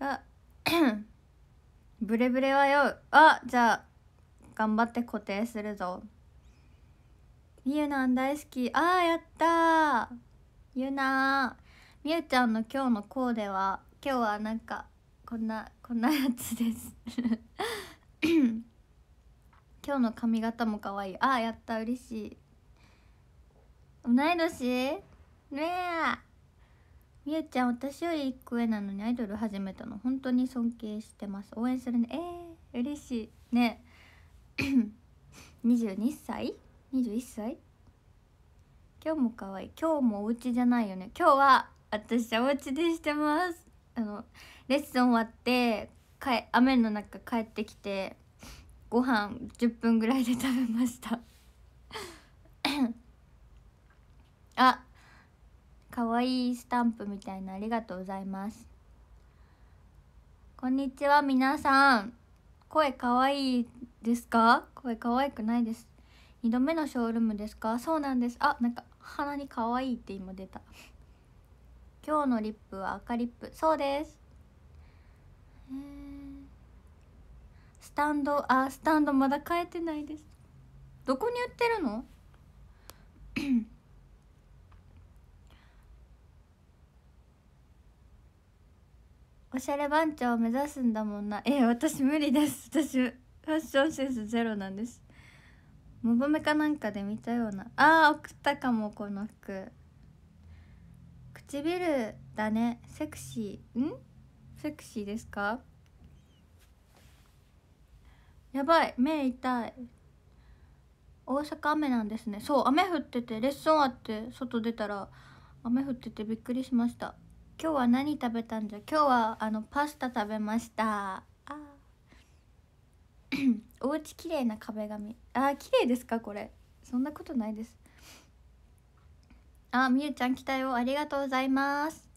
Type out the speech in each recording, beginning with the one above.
がブレブレは酔うあじゃあ頑張って固定するぞみゆなん大好きあーやったゆなみゆちゃんの今日のコーデは今日はなんかこんなこんなやつです 今日の髪型も可愛いあーやった嬉しい同い年ねえみゆちゃん私より1個上なのにアイドル始めたの本当に尊敬してます応援するねえー、嬉しいね22 歳 ?21 歳今日も可愛い今日もお家じゃないよね今日は私お家でしてますあのレッスン終わってかえ雨の中帰ってきてご飯10分ぐらいで食べました あかわいいスタンプみたいなありがとうございますこんにちは皆さん声かわいいですか声かわいくないです2度目のショールームですかそうなんですあなんか鼻にかわいいって今出た今日のリップは赤リップそうですスタンドあスタンドまだ変えてないですどこに売ってるのおしゃれ番長を目指すんだもんなえ私無理です私ファッションセンスゼロなんですモボメかなんかで見たようなあー送ったかもこの服唇だねセクシーんセクシーですかやばい目痛い大阪雨なんですねそう雨降っててレッスンあって外出たら雨降っててびっくりしました今日は何食べたんじゃ今日はあのパスタ食べましたあ お家綺麗な壁紙あ綺麗ですかこれそんなことないですあみゆちゃん来たよありがとうございます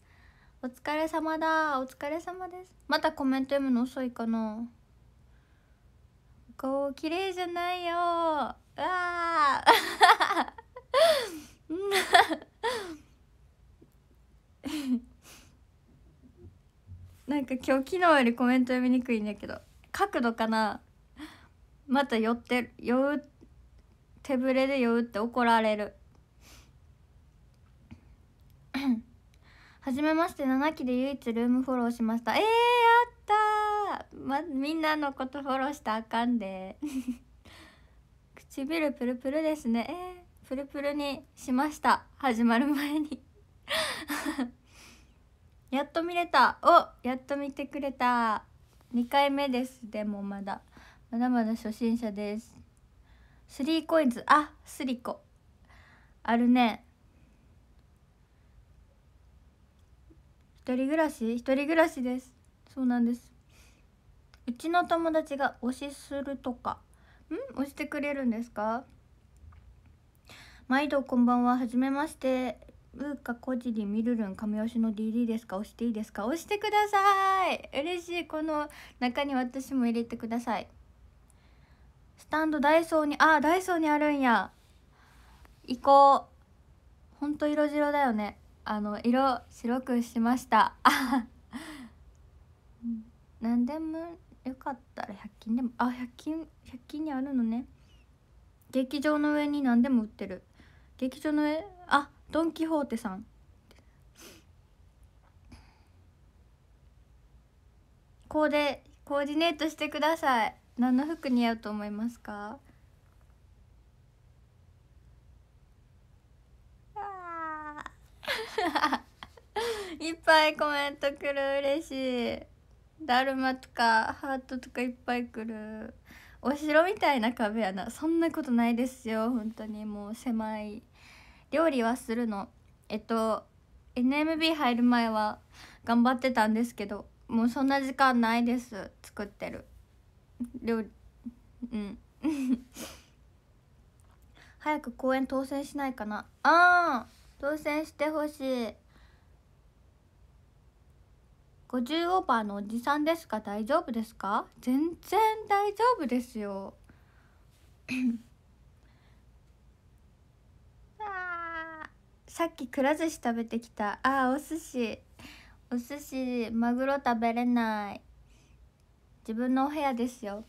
お疲れ様だお疲れ様ですまたコメント読むの遅いかなこう綺麗じゃないよああうんなんか今日昨日よりコメント読みにくいんだけど角度かなまた酔って酔う手ぶれで酔うって怒られるはじめまして7期で唯一ルームフォローしましたえー、やったま、みんなのことフォローしたあかんで 唇プルプルですねえー、プルプルにしました始まる前にやっと見れたおやっと見てくれた2回目ですでもまだまだまだ初心者ですスリーコインズあスリコあるね一人暮らし一人暮らしですそうなんですうちの友達が推しするとかん推してくれるんですか毎度こんばんは初めましてブーカコジリミルルン神吉の DD ですか押していいですか押してください嬉しいこの中に私も入れてくださいスタンドダイソーにあダイソーにあるんや行こうほんと色白だよねあの色白くしました 何でもよかったら100均でもあ百100均100均にあるのね劇場の上に何でも売ってる劇場の上あドン・キホーテさんコーデコーディネートしてください何の服似合うと思いますか いっぱいコメントくる嬉しいだるまとかハートとかいっぱいくるお城みたいな壁やなそんなことないですよ本当にもう狭い料理はするのえっと NMB 入る前は頑張ってたんですけどもうそんな時間ないです作ってる料理うん 早く公演当選しないかなあー当選してほしい50オーバーのおじさんですか大丈夫ですか全然大丈夫ですよさっきくら寿司食べてきたああ、お寿司お寿司マグロ食べれない自分のお部屋ですよ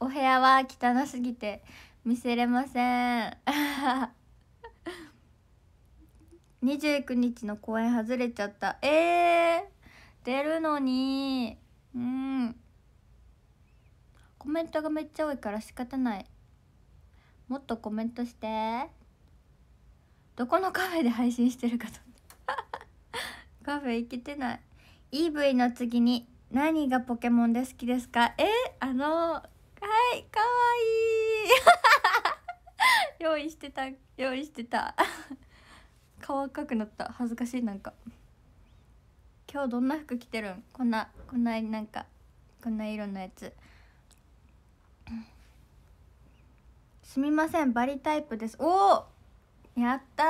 お部屋は汚すぎて見せれません29 日の公演外れちゃったえー、出るのにうんコメントがめっちゃ多いから仕方ないもっとコメントしてどこのカフェで配信してるかと カフェ行けてない EV の次に何がポケモンで好きですかえあのはいかわいい 用意してた用意してた顔赤 くなった恥ずかしいなんか今日どんな服着てるんこんなこんななんかこんな色のやつすみませんバリタイプですおおやった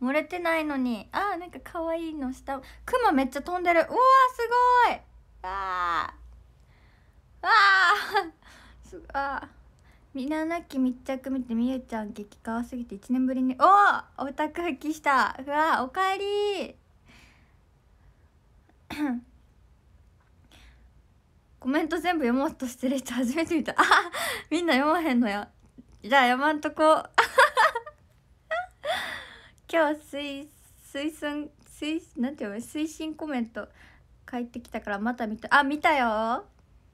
ー漏れてないのにあーなんか可愛いの下クマめっちゃ飛んでるうわーすごいあーあーすああ。みななき密着見てみゆちゃん激かわすぎて1年ぶりにおおオタク復帰したうわおかえり コメント全部読もうとしてる人初めて見たあみんな読まへんのよじゃあ読まんとこ今日推推薦推なんていうの推進コメント返ってきたからまた見たあ見たよ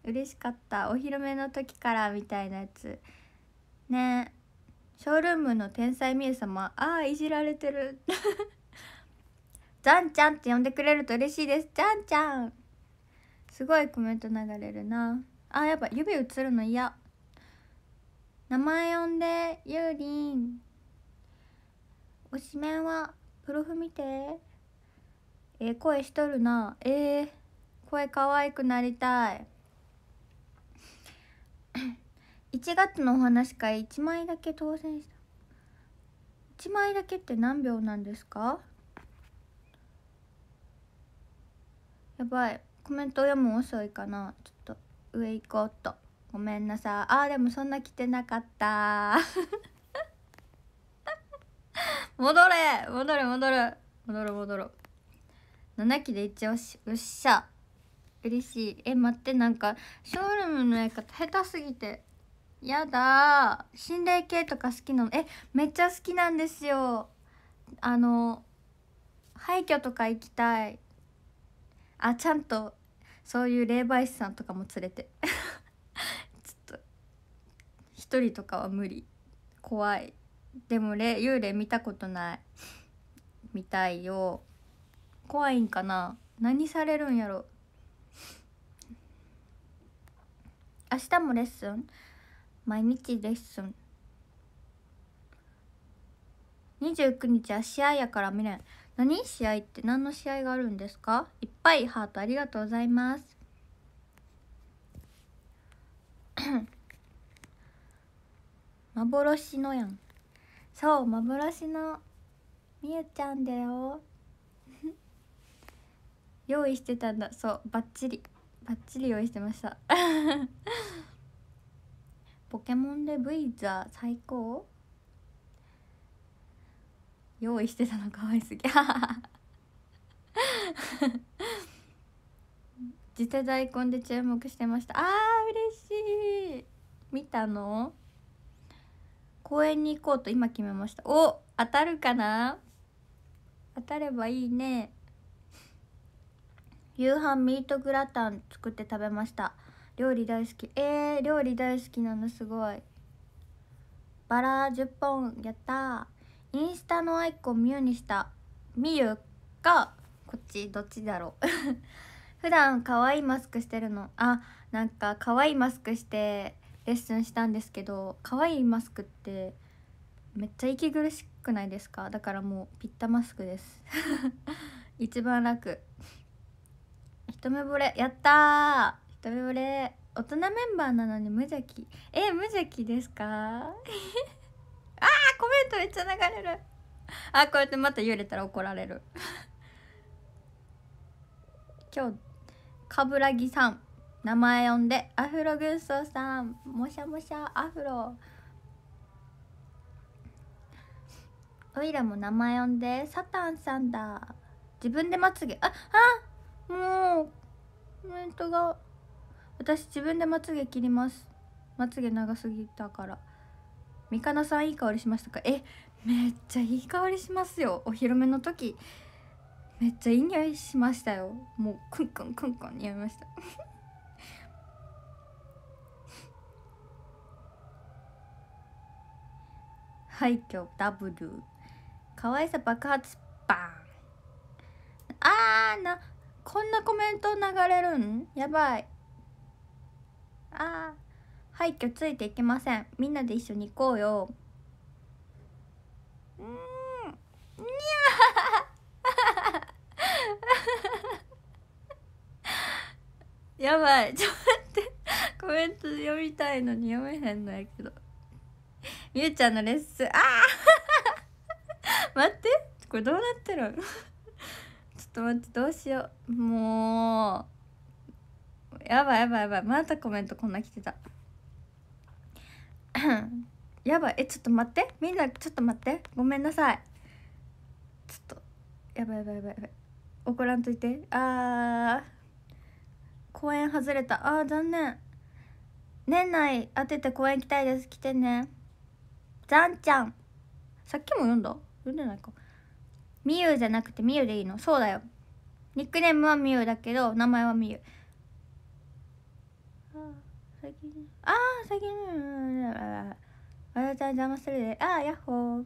嬉しかったお披露目の時からみたいなやつねショールームの天才みえ様ああいじられてる ザンちゃんって呼んでくれると嬉しいですザンちゃんすごいコメント流れるなあやっぱ指映るの嫌名前呼んでユーリン推しメンはプロフ見てええー、声しとるなえー、声可愛くなりたい1 月のお話会1枚だけ当選した1枚だけって何秒なんですかやばいコメント読む遅いかなちょっと上行こうっとごめんなさいあーでもそんな来てなかった 戻れ戻れ戻る戻る戻る7期で一うしよっしゃ嬉しいえ待ってなんかショールームのやり方下手すぎてやだ心霊系とか好きなのえめっちゃ好きなんですよあの廃墟とか行きたいあちゃんとそういう霊媒師さんとかも連れて ちょっと一人とかは無理怖いでもれ幽霊見たことない見たいよ怖いんかな何されるんやろ明日もレッスン毎日レッスン29日は試合やから見れん何試合って何の試合があるんですかいっぱいハートありがとうございます 幻のやんそう幻のみゆちゃんだよ 用意してたんだそうバッチリバッチリ用意してました ポケモンで V ザ最高用意してたのかわいすぎ次世代コンで注目してましたあー嬉しい見たの公園に行こうと今決めましたお当たるかな当たればいいね夕飯ミートグラタン作って食べました料理大好きえー、料理大好きなのすごいバラ10本やったインスタのアイコンミュウにしたミユかこっちどっちだろう 普段可愛いマスクしてるのあなんか可愛いマスクしてレッスンしたんですけど可愛いマスクってめっちゃ息苦しくないですかだからもうピッタマスクです 一番楽一目惚れやった一目惚れ大人メンバーなのに無邪気え無邪気ですか あーコメントめっちゃ流れるあこうやってまた揺れたら怒られる今日冠城さん名前呼んでアフロ軍曹さんもしゃもしゃアフロおいらも名前呼んでサタンさんだ自分でまつげああもうコメントが私自分でまつげ切りますまつげ長すぎたからみかなさんいい香りしましたかえめっちゃいい香りしますよお披露目の時めっちゃいい匂いしましたよもうクンクンクンクン匂いました廃墟 W 可愛さ爆発バンあーなこんなコメント流れるんやばいあー廃墟ついていけませんみんなで一緒に行こうようんにゃ やばいちょっと待ってコメント読みたいのに読めへんのやけどゆうちゃんのレッスンあー 待ってこれどうなってる ちょっと待ってどうしようもうやばいやばいやばいまたコメントこんな来てた やばいえちょっと待ってみんなちょっと待ってごめんなさいちょっとやばいやばいやばいやばい怒らんといてあー公園外れたあー残念年内当てて公園行きたいです来てねざんちゃんさっきも読んだ読んでないかみゆじゃなくてみゆでいいのそうだよニックネームはみゆだけど名前はみゆああ最近ああ最らちゃん邪魔するでああやっほー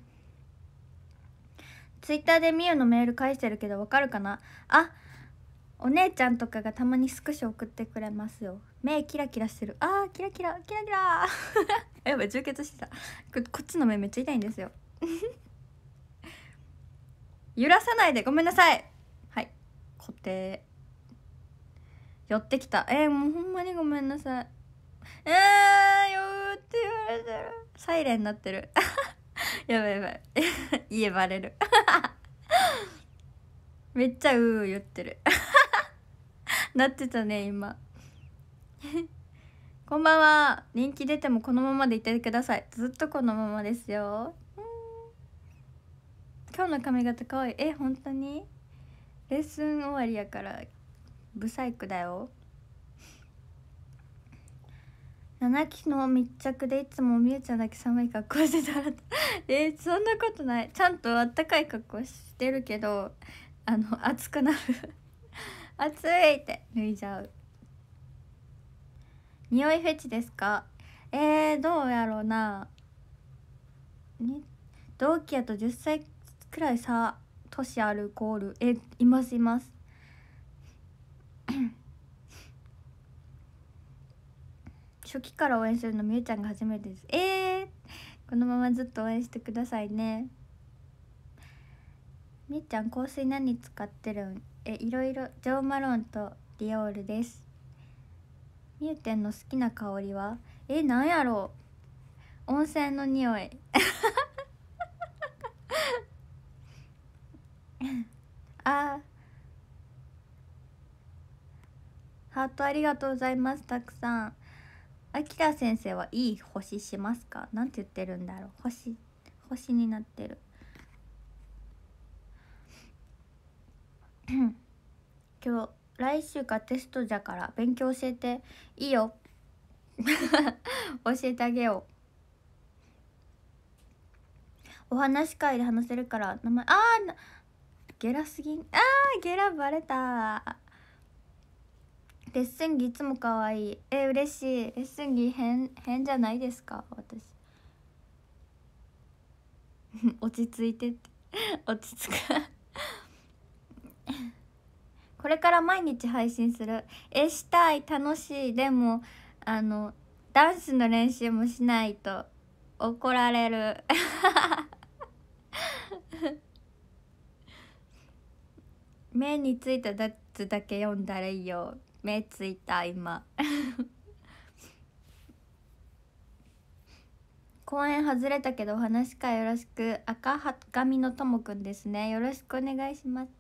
ツイッターでみゆのメール返してるけどわかるかなあお姉ちゃんとかがたまにスクショ送ってくれますよ目キラキラしてるあーキラキラキラキラ やばい充血してたこっちの目めっちゃ痛いんですよ 揺らさないでごめんなさいはい固定寄ってきたえー、もうほんまにごめんなさいえー、よって言われてるサイレンなってる やばいやばい家バレるめっちゃうう言ってるなってたね今 こんばんは人気出てもこのままでいてくださいずっとこのままですよ今日の髪型可愛いえ本当にレッスン終わりやからブサイクだよ7期の密着でいつもみゆちゃんだけ寒い格好してたら えそんなことないちゃんとあったかい格好してるけどあの暑くなる暑いって脱いじゃう匂いフェチですかえー、どうやろうな同期やと10歳くらいさ年あるコールえいますいます 初期から応援するのみゆちゃんが初めてですえー、このままずっと応援してくださいねみゆちゃん香水何使ってるんえいろいろジョー・マロンとディオールですミューテンの好きな香りはえなんやろう温泉の匂い あハートありがとうございますたくさんあきら先生はいい星しますかなんて言ってるんだろう星星になってる今日来週かテストじゃから勉強教えていいよ 教えてあげようお話会で話せるから名前ああゲラすぎんああゲラバレたレッスン着いつも可愛いえ嬉しいレッスン着変変じゃないですか私 落ち着いてって 落ち着く これから毎日配信するえしたい楽しいでもあのダンスの練習もしないと怒られる 目についたダつだけ読んだらいいよ目ついた今 公演外れたけどお話かよろしく赤髪のともくんですねよろしくお願いします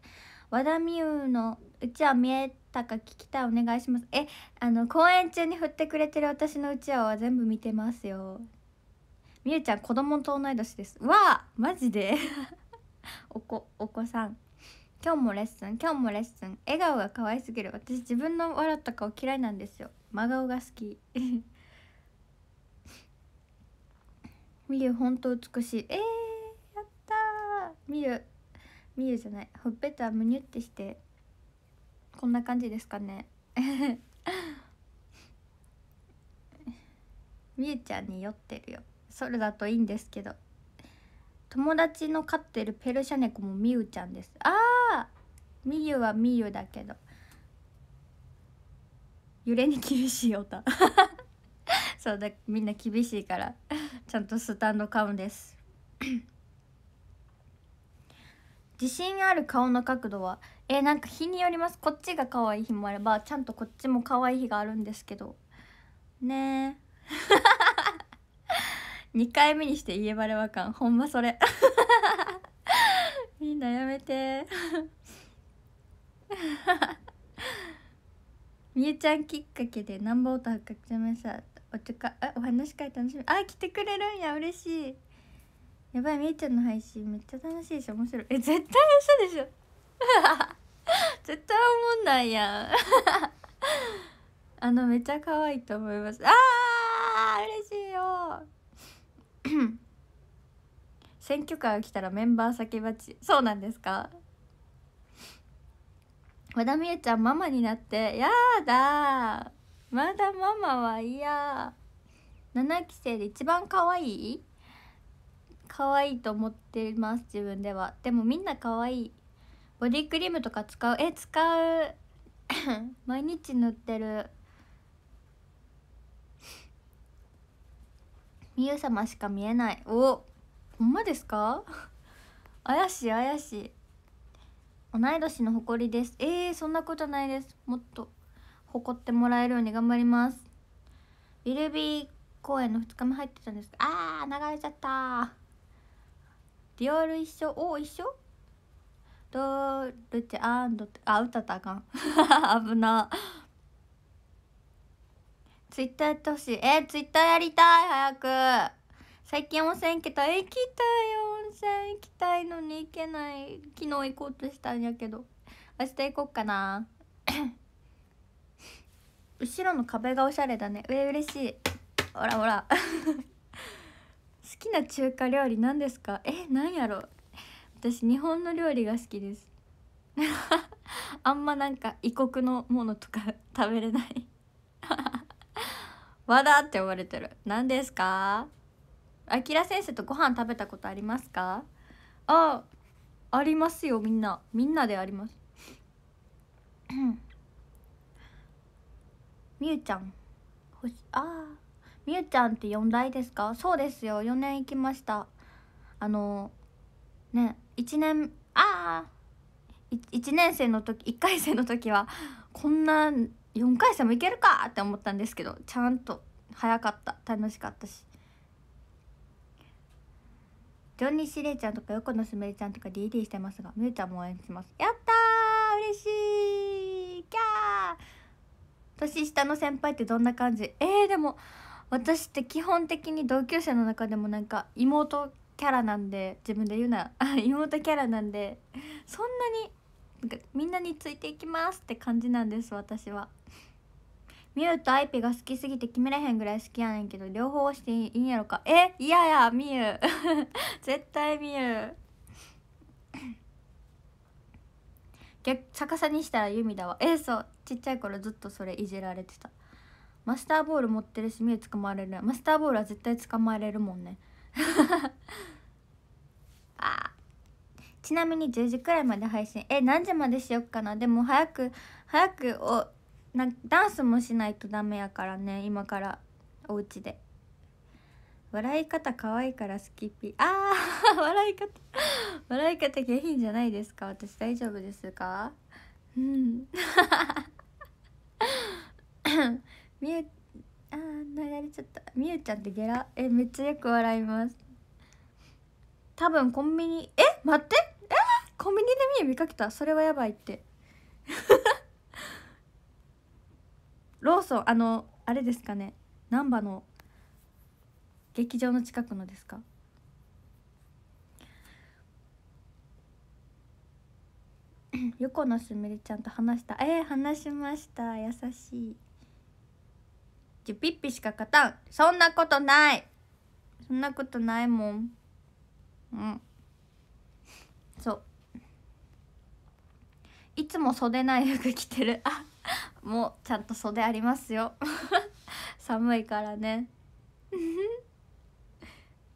和田美優のうちは見えたか聞きたいお願いしますえあの公演中に振ってくれてる私のうちわは全部見てますよ美ゆちゃん子供と同い年ですわあマジで お子お子さん今日もレッスン今日もレッスン笑顔が可愛すぎる私自分の笑った顔嫌いなんですよ真顔が好き美 ゆほんと美しいえー、やった美ゆ見るじゃないほっぺたむにゅってしてこんな感じですかねみゆ ちゃんに酔ってるよそれだといいんですけど友達の飼ってるペルシャ猫もみゆちゃんですああみゆはみゆだけど揺れに厳しい歌 そうだみんな厳しいからちゃんとスタンド買うんです自信ある顔の角度はえー、なんか日によりますこっちが可愛い日もあればちゃんとこっちも可愛い日があるんですけどねえ2 回目にして家バレか感ほんまそれみんなやめて みゆちゃんきっかけでなんぼオタか活ちましたおちょかお話し会楽しみあ来てくれるんや嬉しいやばいみーちゃんの配信めっちゃ楽しいし面白いえ絶対嘘でしょ 絶対おもんないやん あのめっちゃ可愛いと思いますあー嬉しいよ 選挙カー来たらメンバー先待ちそうなんですか和田美恵ちゃんママになってやだまだママは嫌7期生で一番可愛い可愛いと思ってます自分ではでもみんな可愛いボディクリームとか使うえ使う 毎日塗ってるみゆ様しか見えないおほんまですか 怪しい怪しい同い年の誇りですえー、そんなことないですもっと誇ってもらえるように頑張りますビルビー公演の2日目入ってたんですああ流れちゃったディオール一緒お一緒ドルチアンドあ歌ったあかん 危なツイッターやってほしいえツイッターやりたい早く最近温泉行けたえ行きたい温泉行きたいのに行けない昨日行こうとしたんやけど明日行こうかな 後ろの壁がおしゃれだね上嬉しいほらほらきな中華料理何ですかえ何やろう私日本の料理が好きです あんまなんか異国のものとか食べれない 和田って呼ばれてる何ですかあきら先生とご飯食べたことありますかあありますよみんなみんなであります みゆちゃん星ああみゆちゃんって4代ですかそうですよ4年行きましたあのね1年ああ 1, 年生の時1回生の時はこんな4回生もいけるかって思ったんですけどちゃんと早かった楽しかったしジョニーシレちゃんとか横野すみれちゃんとか DD してますがみゆちゃんも応援しますやった嬉しいキャー年下の先輩ってどんな感じえー、でも私って基本的に同級生の中でもなんか妹キャラなんで自分で言うな妹キャラなんでそんなにみんなについていきますって感じなんです私は。ミュウとアイピが好きすぎて決めれへんぐらい好きやねんけど両方押していいんやろかえいややみゆ絶対みゆ逆逆さにしたらユミだわえそうちっちゃい頃ずっとそれいじられてたマスターボール持ってるし目捕まれるマスターボールは絶対捕まれるもんね あちなみに10時くらいまで配信え何時までしよっかなでも早く早くおなダンスもしないとダメやからね今からお家で笑い方可愛いから好きピあー 笑い方笑い方下品じゃないですか私大丈夫ですかうん みゆあーなれちゃったみゆちゃんってゲラえめっちゃよく笑います多分コンビニえ待ってえコンビニでみゆ見かけたそれはやばいって ローソンあのあれですかね難波の劇場の近くのですか 横のすみれちゃんと話したえー、話しました優しいピッピしか勝たんそんなことないそんなことないもんうんそういつも袖ない服着てるあもうちゃんと袖ありますよ 寒いからね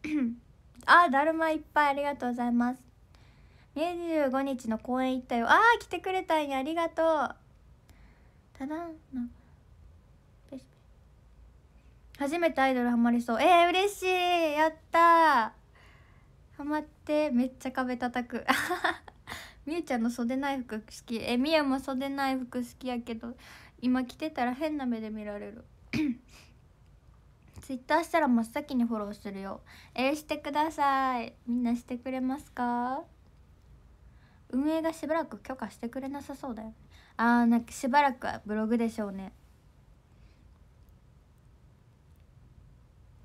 あだるまいっぱいありがとうございます25日の公演行ったよああ、来てくれたんやありがとうただなん初めてアイドルハマりそうえー、嬉しいやったハマってめっちゃ壁叩く みゆちゃんの袖ない服好きえみゆも袖ない服好きやけど今着てたら変な目で見られる ツイッターしたら真っ先にフォローするよえー、してくださいみんなしてくれますか運営がしばらく許可してくれなさそうだよああなんかしばらくはブログでしょうね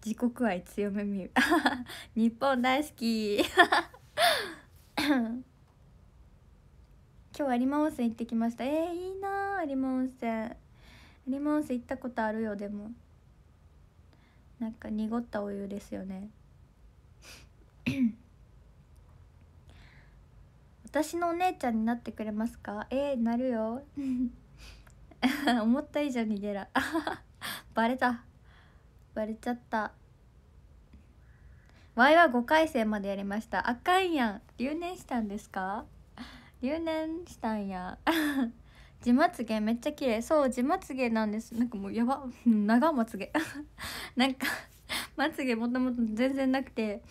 自国愛強めみ 日本大好き今日有馬温泉行ってきましたえー、いいな有馬温泉有馬温泉行ったことあるよでもなんか濁ったお湯ですよね私のお姉ちゃんになってくれますかえー、なるよ 思った以上にゲラ バレた割れちゃった Y は5回生までやりましたあかんやん留年したんですか留年したんや地 まつげめっちゃ綺麗そう地まつげなんですなんかもうやば長まつげ なんかまつげもともと全然なくて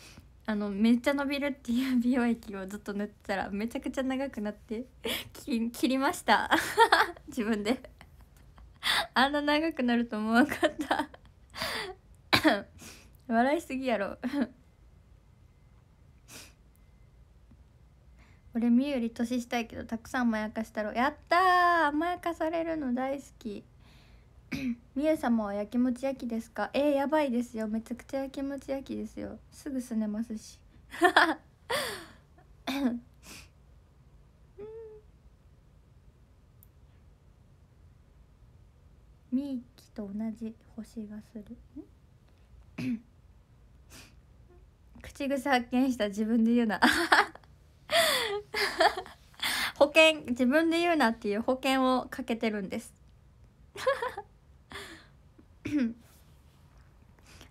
あのめっちゃ伸びるっていう美容液をずっと塗ってたらめちゃくちゃ長くなって切りました 自分であんな長くなると思わなかった 笑いすぎやろ 俺みゆり年したいけどたくさん甘やかしたろやった甘やかされるの大好きみゆ 様はやきもち焼きですかえー、やばいですよめちゃくちゃやきもち焼きですよすぐすねますしみゆきと同じ星がする 口癖発見した自分で言うな 保険自分で言うなっていう保険をかけてるんです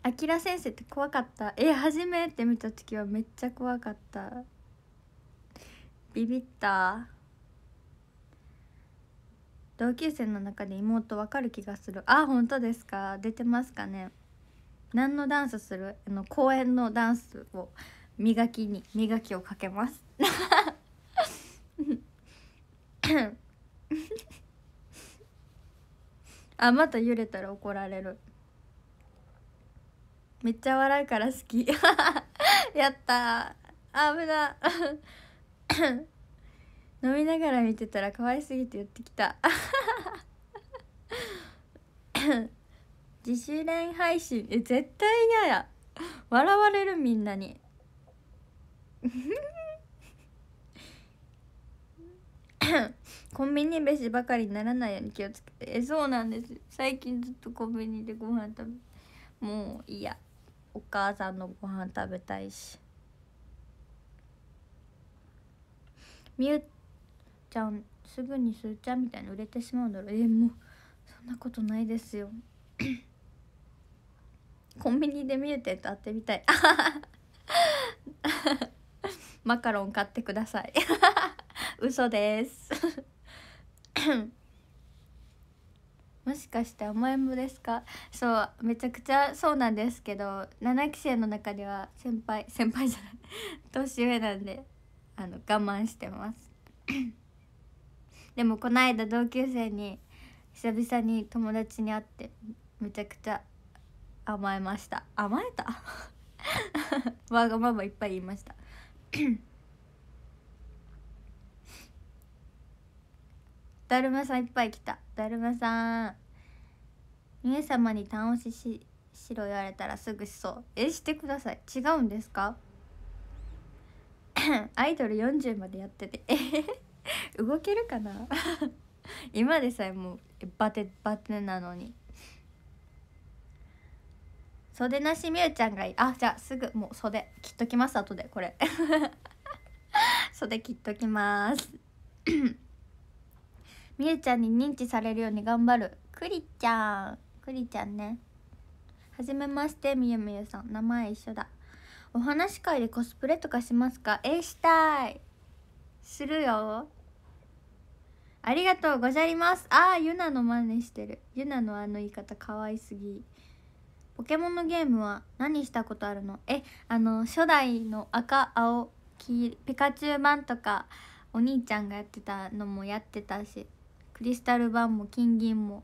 あきら先生って怖かったえ初めて見た時はめっちゃ怖かったビビった同級生の中で妹わかる気がするあ本当ですか出てますかね何のダンスするあの公園のダンスを磨きに磨きをかけます あまた揺れたら怒られるめっちゃ笑うから好き やったー危な飲みながら見てたら可愛すぎて寄ってきた 自主練配信え絶対嫌や笑われるみんなに コンビニ飯ばかりにならないように気をつけてえそうなんです最近ずっとコンビニでご飯食べもういやお母さんのご飯食べたいしミューちゃんすぐにすーちゃんみたいに売れてしまうんだろうえー、もうそんなことないですよ コンビニで見えてと会ってみたい マカロン買ってください 嘘です もしかして甘えん坊ですかそうめちゃくちゃそうなんですけど7期生の中では先輩先輩じゃない年上なんであの我慢してますでもこの間同級生に久々に友達に会ってめちゃくちゃ甘えました甘えた わがままいっぱい言いました だるまさんいっぱい来ただるまさん皆様に単押しししろ言われたらすぐしそうえしてください違うんですか アイドル40までやっててえへ 動けるかな 今でさえもうバテバテなのに袖なしみゆちゃんがいいあじゃあすぐもう 袖切っときます後でこれ袖切っときますみゆちゃんに認知されるように頑張るくりちゃんくりちゃんねはじめましてみゆみゆさん名前一緒だお話会でコスプレとかしますかえしたいするよありがとうございますああ、ユナの真似してるユナのあの言い方かわいすぎポケモンのゲームは何したことあるのえあの初代の赤青黄ピカチュウ版とかお兄ちゃんがやってたのもやってたしクリスタル版も金銀も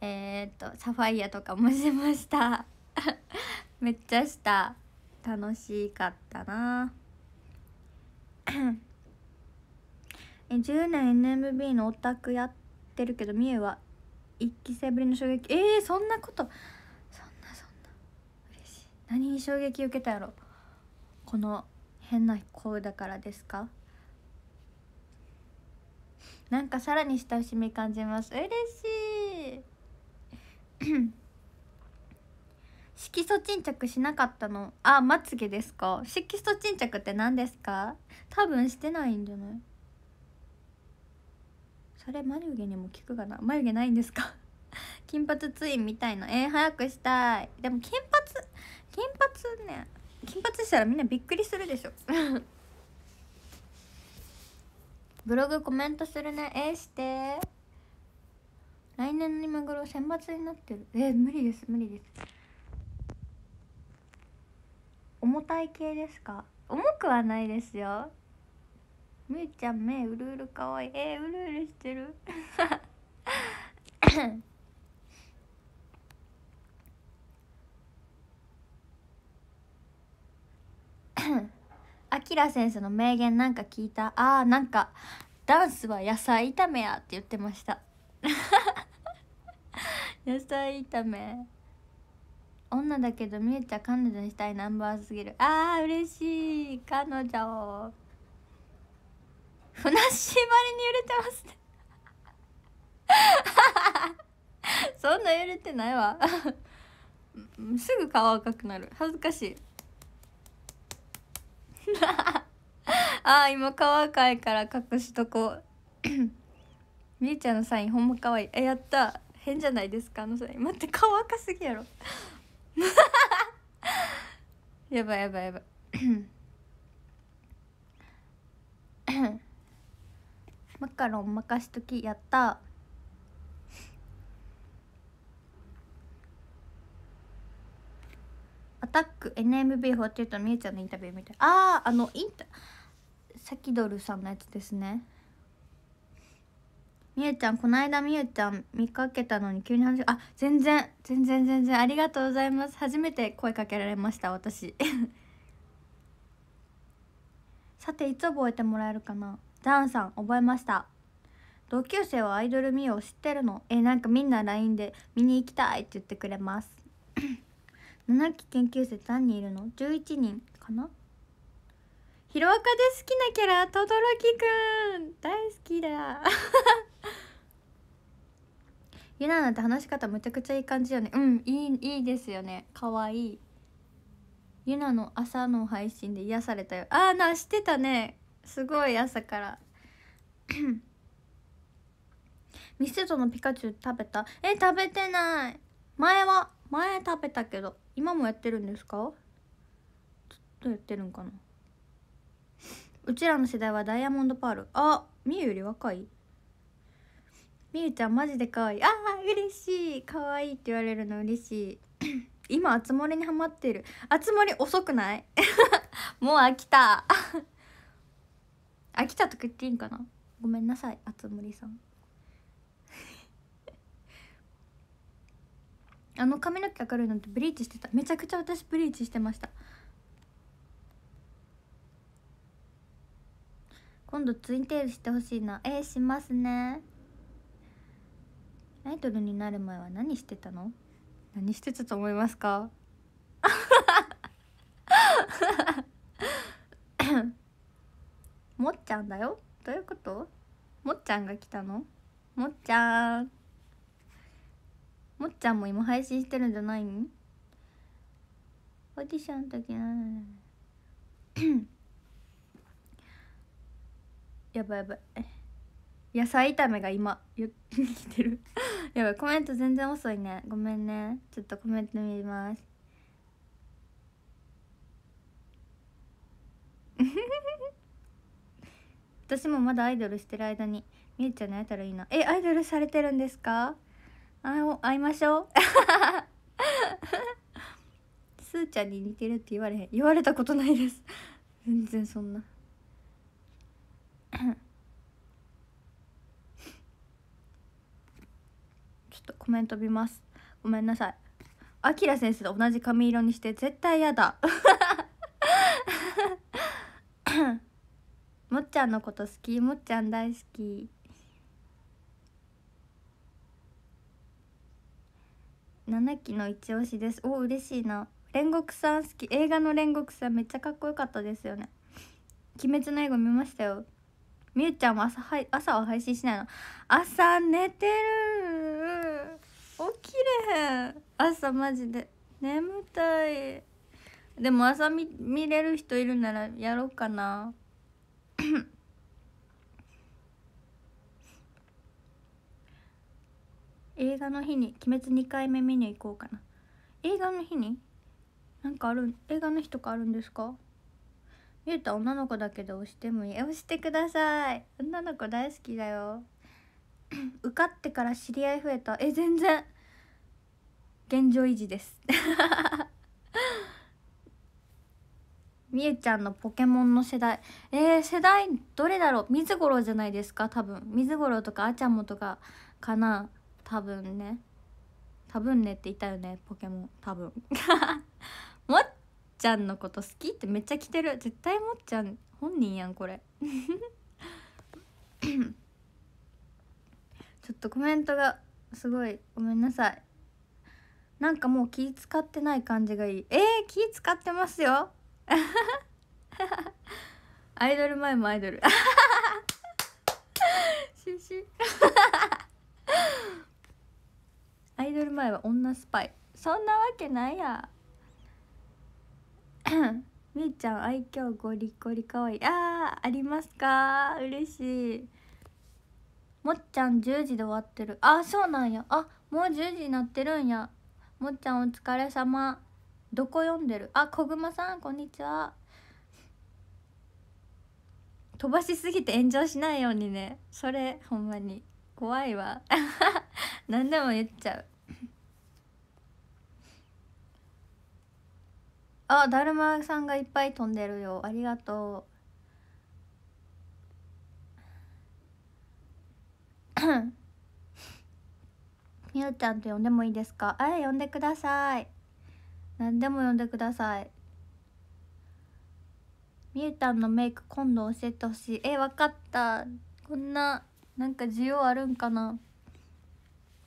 えー、っとサファイアとかもしました めっちゃした楽しかったなえ10年 NMB のオタクやってるけどみゆは1期生ぶりの衝撃えー、そんなことそんなそんな嬉しい何に衝撃受けたやろこの変な声だからですかなんかさらに親しみ感じます嬉しい 色素沈着しなかったのあまつげですか色素沈着って何ですか多分してないんじゃないそれ眉毛にも効くかな眉毛ないんですか 金髪ツインみたいのえー、早くしたいでも金髪金髪ね金髪したらみんなびっくりするでしょ ブログコメントするねえー、して来年の今頃選抜になってるえー、無理です無理です重たい系ですか重くはないですよみゆちゃん目うるうるかわいいえー、うるうるしてるあきら先生の名言なんか聞いたあーなんかダンスは野菜炒めやって言ってました 野菜炒め女だけどみゆちゃん彼女にしたいナンバーすぎるあー嬉しい彼女ふなっしーばりに揺れてますねそんな揺れてないわすぐ顔赤くなる恥ずかしいああ、今顔赤いから隠しとこうみーちゃんのサインほんま可愛いえやった変じゃないですかあのサイン待って顔赤すぎやろ やばいやばいやばいマカロン任しときやったアタック NMB48 のみゆちゃんのインタビューみたいあああのインタサキドルさんのやつですねみゆちゃんこの間みゆちゃん見かけたのに急に話あ全然全然全然ありがとうございます初めて声かけられました私 さていつ覚えてもらえるかなダンさん覚えました同級生はアイドルミう知ってるのえなんかみんな LINE で見に行きたいって言ってくれます7 期研究生何人いるの ?11 人かなヒロアカで好きなキャラ轟くん大好きだゆな なんて話し方むちゃくちゃいい感じよねうんいいいいですよねかわいいゆなの朝の配信で癒されたよああなしてたねすごい朝から ミストのピカチュウ食べたえ食べてない前は前食べたけど今もやってるんですかずっとやってるんかなうちらの世代はダイヤモンドパールあみゆより若いみゆちゃんマジで可愛いあー嬉しい可愛いって言われるの嬉しい 今あつ森にハマってるあつ森遅くない もう飽きた飽きたとか言っていいんかなごめんなさいあつ森さん あの髪の毛明るいなんてブリーチしてためちゃくちゃ私ブリーチしてました今度ツインテールしてほしいなえー、しますねアイドルになる前は何してたの何してたと思いますか もっちゃんだよどういうこともっちゃんが来たのもっちゃんもっちゃんも今配信してるんじゃないんオーディションの時なの やばいやばい野菜炒めが今言っ てるやばいコメント全然遅いねごめんねちょっとコメント見ます 私もまだアイドルしてる間にみゆちゃんに会えたらいいなえアイドルされてるんですかあ会いましょうす ーちゃんに似てるって言われへん言われたことないです全然そんな ちょっとコメント見ますごめんなさいあきら先生と同じ髪色にして絶対やだ もっちゃんのこと好きもっちゃん大好き七期の一押しですお嬉しいな煉獄さん好き映画の煉獄さんめっちゃかっこよかったですよね鬼滅の映画見ましたよみゆちゃんも朝は朝は配信しないの朝寝てる起きれへん朝マジで眠たいでも朝見見れる人いるならやろうかな 映画の日に「鬼滅」2回目見に行こうかな映画の日になんかある映画の日とかあるんですかゆうた女の子だけど押してもいい押してください女の子大好きだよ 受かってから知り合い増えたえ全然現状維持ですみゆちゃんのポケモンの世代えー、世代どれだろう水五郎じゃないですか多分水五郎とかあちゃんもとかかな多分ね多分ねって言ったよねポケモン多分 もっちゃんのこと好きってめっちゃ来てる絶対もっちゃん本人やんこれ ちょっとコメントがすごいごめんなさいなんかもう気使ってない感じがいいえー、気使ってますよ アイドル前もアイドル シシアイドル前は女スパイそんなわけないや みーちゃん愛嬌ゴリゴリかわいいああ、ありますか嬉しいもっちゃん10時で終わってるあそうなんやあもう10時になってるんやもっちゃんお疲れ様どこ読んでるあ小熊さんこんにちは飛ばしすぎて炎上しないようにねそれほんまに怖いわ 何でも言っちゃうあだるまさんがいっぱい飛んでるよありがとう みゆちゃんと呼んでもいいですかあ呼んでください何でも読んでくださいみゆたんのメイク今度教えてほしいえ分かったこんななんか需要あるんかな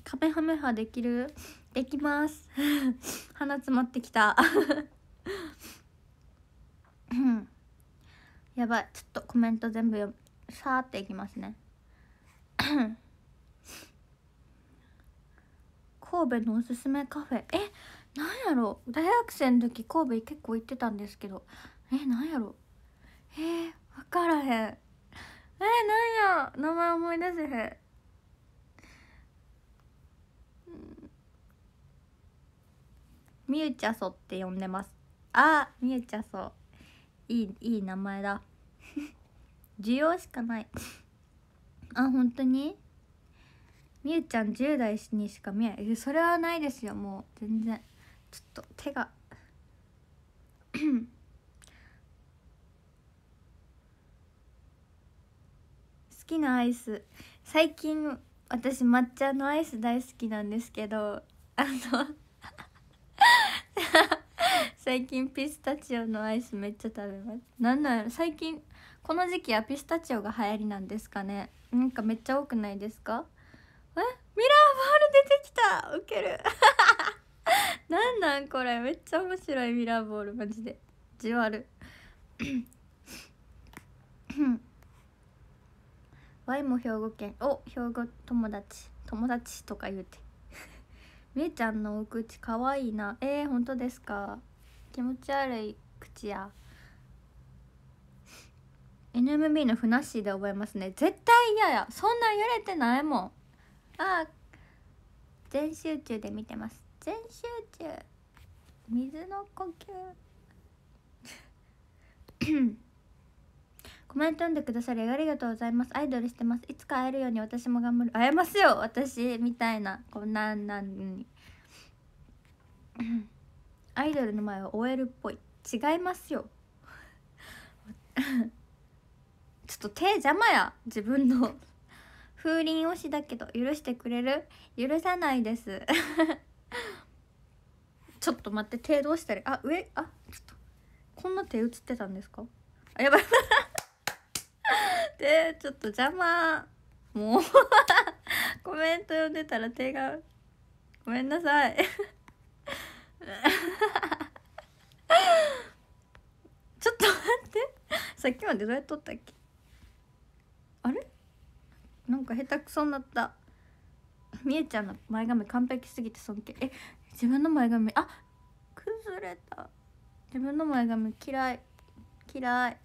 カメハメハできるできます 鼻詰まってきた やばいちょっとコメント全部さーっていきますね 神戸のおすすめカフェえなんやろ大学生の時神戸結構行ってたんですけどえなんやろえー、分からへんえー、なんや名前思い出せへんみゆちゃそって呼んでますあみゆちゃそいいいい名前だ 需要しかないあ本当にみゆちゃん10代にしか見えないそれはないですよもう全然ちょっと手が 好きなアイス最近私抹茶のアイス大好きなんですけどあの 最近ピスタチオのアイスめっちゃ食べますなんなんやろ最近この時期はピスタチオが流行りなんですかねなんかめっちゃ多くないですかえミラーボール出てきたウケるなんなんこれめっちゃ面白いミラーボールマジでじわる ワイも兵庫県お兵庫友達友達とか言うてみえ ちゃんのお口かわいいなえー、本当ですか気持ち悪い口や NMB のふなっしーで覚えますね絶対嫌やそんな揺れてないもんああ全集中で見てます全集中水の呼吸コメント読んでくださりありがとうございますアイドルしてますいつか会えるように私も頑張る会えますよ私みたいなこんなんなんに アイドルの前は OL っぽい違いますよ ちょっと手邪魔や自分の風鈴推しだけど許してくれる許さないですちょっと待って手どうしたらあ上あちょっとこんな手映ってたんですかあやばい ちょっと邪魔もうコメント読んでたら手がごめんなさい ちょっと待ってさっきまでどうやっとったっけあれなんか下手くそになったみえちゃんの前髪完璧すぎて尊敬え自分の前髪あ崩れた自分の前髪嫌い嫌い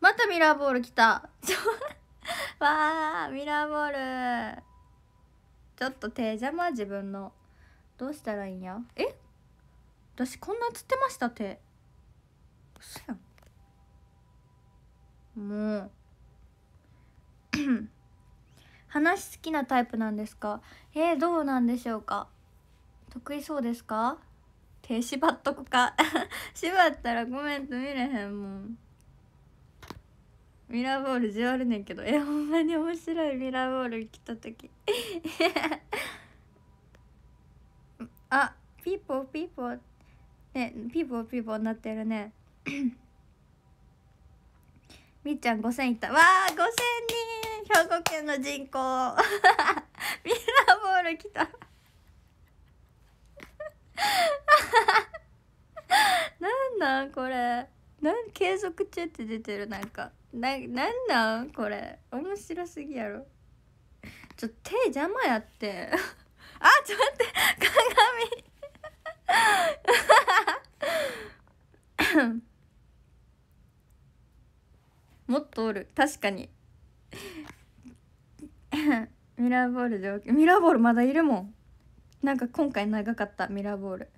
またミラーボール来た わあミラーボールちょっと手邪魔自分のどうしたらいいんやえ私こんな映ってました手嘘やんもう話好きなタイプなんですかえー、どうなんでしょうか得意そうですか手縛っとくか 縛ったらコメント見れへんもんミラーボールじわるねんけどえほんまに面白いミラーボール来た時 あピーポーピーポーねピーポーピーポーなってるねみっちゃん5000いったわあ五千人兵庫県の人口 ミラーボール来た なんなんこれなん継続中って出てるなんかななんなんこれ面白すぎやろちょっと手邪魔やって あちょっと待って鏡もっとおる確かに ミラーボールで、級ミラーボールまだいるもんなんか今回長かったミラーボール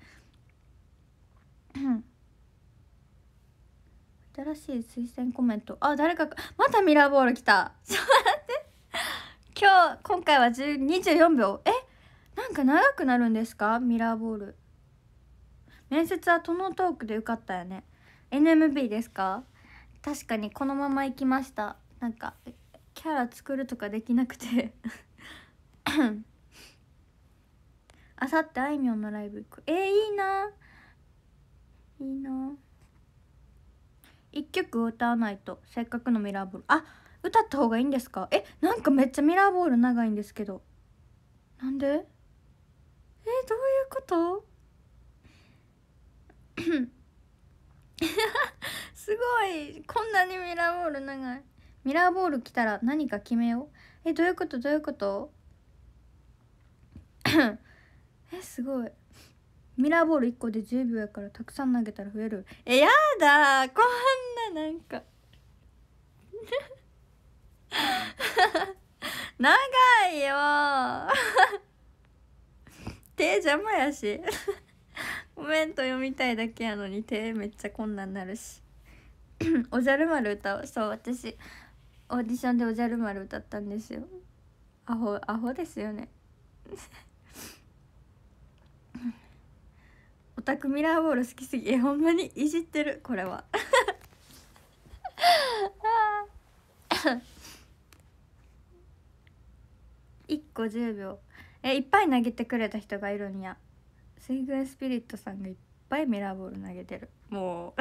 新しい推薦コメントあ誰かまたミラーボール来たちょっと待って今日今回は24秒えなんか長くなるんですかミラーボール面接はトノトークで受かったよね NMB ですか確かにこのまま行きましたなんかキャラ作るとかできなくて あさってあいみょんのライブ行くえー、いいないいな一曲歌わないとせっかくのミラーボールあ歌った方がいいんですかえなんかめっちゃミラーボール長いんですけどなんでえどういうこと すごいこんなにミラーボール長いミラーボール来たら何か決めようえどういうことどういうこと えすごいミラーボール1個で10秒やからたくさん投げたら増えるえやだこんななんか 長いよ 手邪魔やし コメント読みたいだけやのに手めっちゃこんなんなるし おじゃる丸歌うそう私オーディションでおじゃる丸歌ったんですよアホアホですよね オタクミラーボール好きすぎえほんまにいじってるこれは1個10秒えいっぱい投げてくれた人がいるんや水軍スピリットさんがいっぱいミラーボール投げてるもう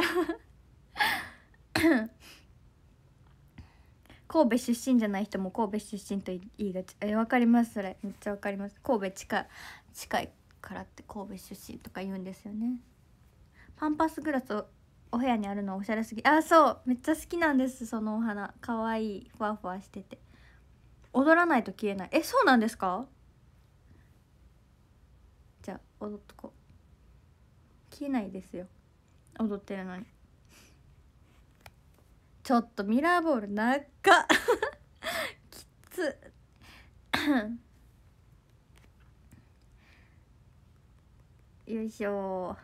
神戸出身じゃない人も神戸出身と言いがちえ分かりますそれめっちゃ分かります神戸近い近いからって神戸出身とか言うんですよねパンパスグラスお部屋にあるのおしゃれすぎあそうめっちゃ好きなんですそのお花かわいいふわふわしてて踊らないと消えないえそうなんですかじゃあ踊っとこう消えないですよ踊ってるのにちょっとミラーボール長っきつよいしょ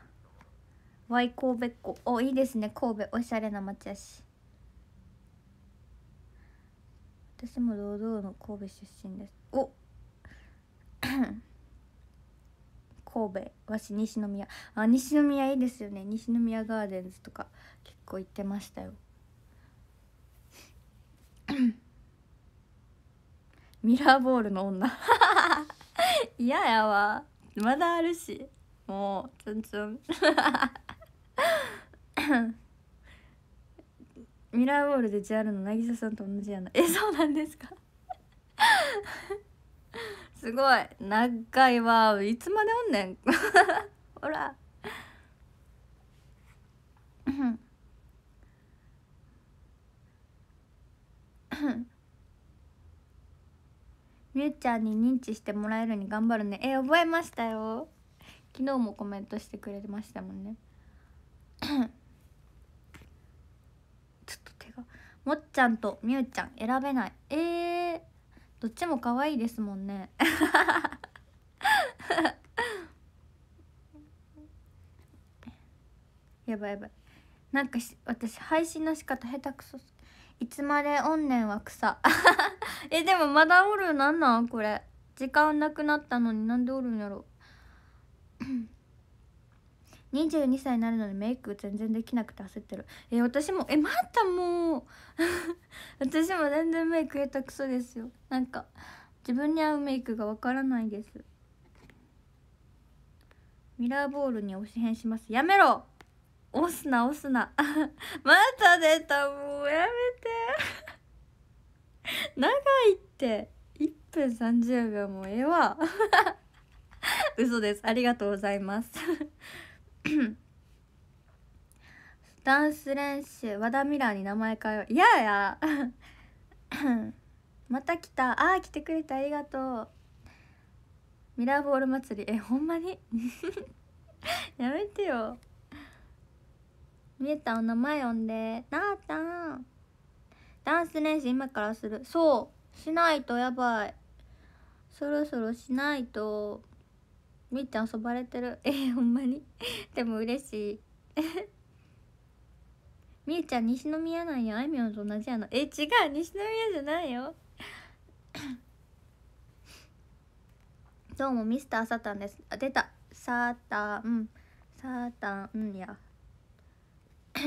ワイ神戸っ子おいいですね神戸おしゃれな町やし私も堂々の神戸出身ですお神戸わし西宮あ西宮いいですよね西宮ガーデンズとか結構行ってましたよ ミラーボールの女 嫌やわまだあるしもうツンツン ミラーボールで JR の渚さんと同じやなえそうなんですか すごい長いわいつまでおんねん ほらうん みゆちゃんに認知してもらえるに頑張るねえ覚えましたよ昨日もコメントしてくれましたもんね ちょっと手がもっちゃんとみゆちゃん選べないえー、どっちも可愛いですもんね やばいやばいなんか私配信の仕方下手くそいつまで怨念は草 えでもまだおるなんなんこれ時間なくなったのになんでおるんやろ22歳 になるのにメイク全然できなくて焦ってるえ私もえまたもう 私も全然メイク下手くそですよなんか自分に合うメイクがわからないですミラーボールに推し変しますやめろ押すな押すな また出たもうやめて 長いって1分30秒もええわ 嘘ですありがとうございますダンス練習和田ミラーに名前変えよういややまた来たああ来てくれてありがとうミラーボール祭りえほんまにやめてよみえたお名前呼んでなあたんダンス練習今からするそうしないとやばいそろそろしないとみーちゃん遊ばれてる えー、ほんまに でも嬉しい みーちゃん西宮なんやあいみょんと同じやなえ違う西宮じゃないよ どうもミスターサタンですあ出たサータンうんサータンうんや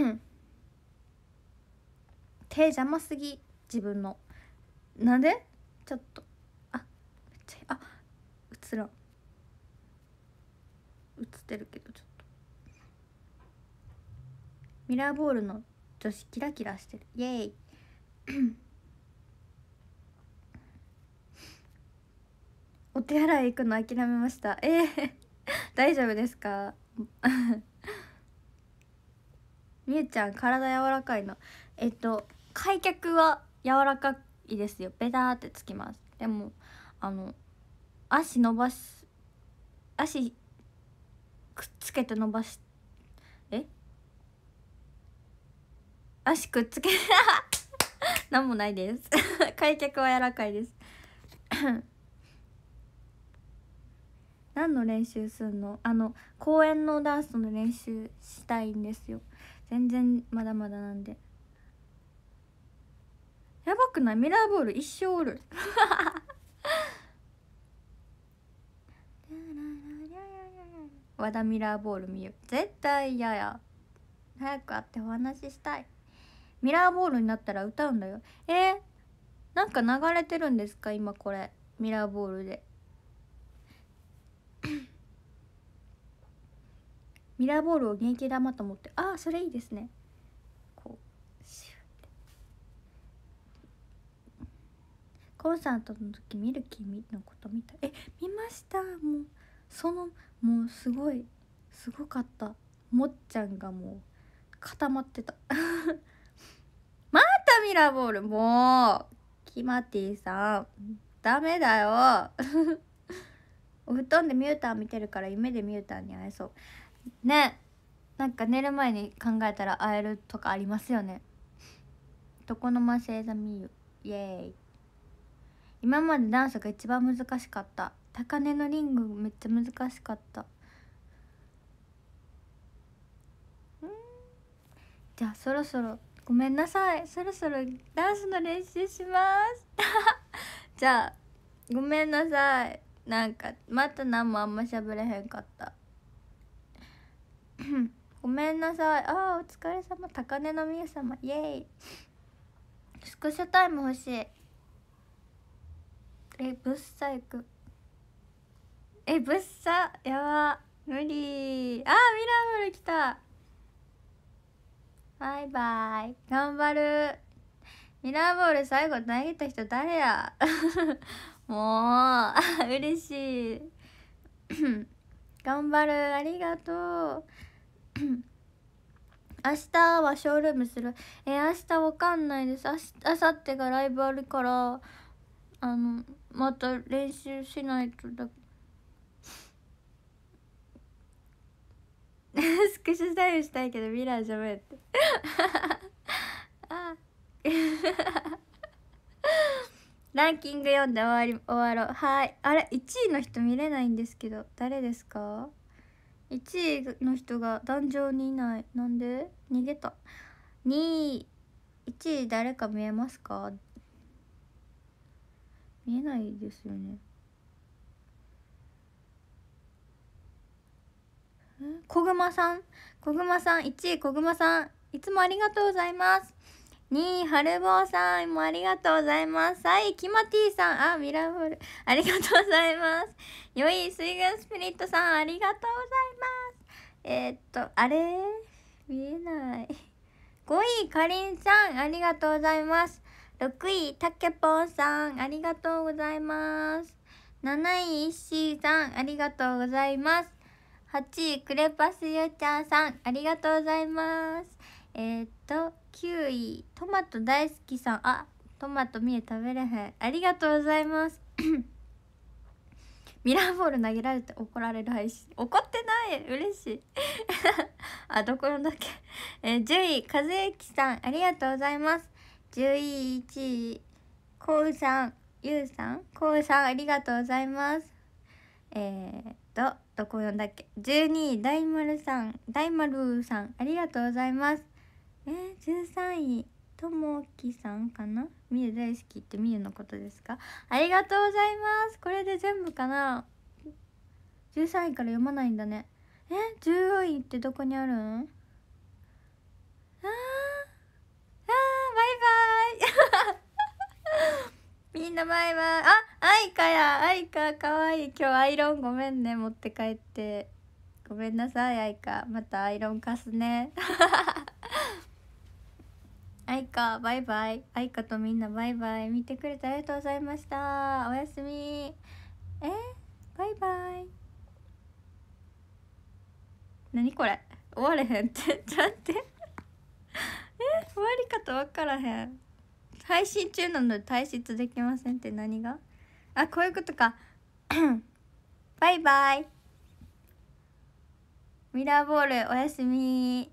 手邪魔すぎ自分のなんでちょっとあめっちゃあ映らん映ってるけどちょっとミラーボールの女子キラキラしてるイエーイ お手洗い行くの諦めましたえー 大丈夫ですかみゆちゃん体柔らかいのえっと開脚は柔らかいですよベターってつきますでもあの足伸ばす足くっつけて伸ばしえ足くっつけ 何もないです 開脚は柔らかいです 何の練習するのあの公園のダンスの練習したいんですよ全然まだまだなんでやばくないミラーボール一生おる 和田ミラーボール見よ絶対嫌や早く会ってお話ししたいミラーボールになったら歌うんだよえー、なんか流れてるんですか今これミラーボールでミラーボールを元気玉と思ってああそれいいですねこうシュッてコンサートの時見る君のこと見たえ見ましたもうそのもうすごいすごかったもっちゃんがもう固まってた またミラーボールもうキマティさんダメだよ お布団でミュータン見てるから夢でミュータンに会えそうねなんか寝る前に考えたら会えるとかありますよね床の間星座みゆイエーイ今までダンスが一番難しかった高根のリングめっちゃ難しかったじゃあそろそろごめんなさいそろそろダンスの練習します じゃあごめんなさいなんかまた何もあんましゃべれへんかった ごめんなさいあお疲れ様高根のみゆ様イエーイスクショタイム欲しいえぶっさ行くえぶっさやば無理あーミラブル来たバイバイ頑張るミラーボール最後投げた人誰や もう 嬉しい 頑張るありがとう 明日はショールームするえ明日わかんないですあさってがライブあるからあのまた練習しないとだスクショタイムしたいけどミラー邪魔やってあ ランキング読んで終わり終わろうはいあれ1位の人見れないんですけど誰ですか1位の人が壇上にいないなんで逃げた2位1位誰か見えますか見えないですよね小熊さん小熊さん1位小熊さんいつもありがとうございますに、ぼうさんもありがとうございます。はい、キマティさん、あ、ミラフル、ありがとうございます。よい、水軍スピリットさん、ありがとうございます。えー、っと、あれ見えない。5位、かりんさん、ありがとうございます。6位、たけぽんさん、ありがとうございます。7位、しーさん、ありがとうございます。8位、クレパスゆうちゃんさん、ありがとうございます。えっ、と9位トマト大好きさんあトマト見え食べれへんありがとうございます ミラーボール投げられて怒られる配信怒ってない嬉しい あどこのだっけ、えー、10位和之さんありがとうございます10位1位こうさんゆうさんこうさんありがとうございますえー、っとどこ読んだっけ12位大丸さん大丸さんありがとうございますえー、13位ともきさんかなみゆ大好きってみゆのことですかありがとうございますこれで全部かな13位から読まないんだねえ14位ってどこにあるんああバイバイ みんな前はあアイカやアイカかわいい今日アイロンごめんね持って帰ってごめんなさいアイカまたアイロン貸すねあいかバイバイあいかとみんなバイバイ見てくれてありがとうございましたおやすみえバイバイ何これ終われへんって ちょっと待ってえ終わり方わからへん配信中なので退出できませんって何があこういうことか バイバイミラーボールおやすみ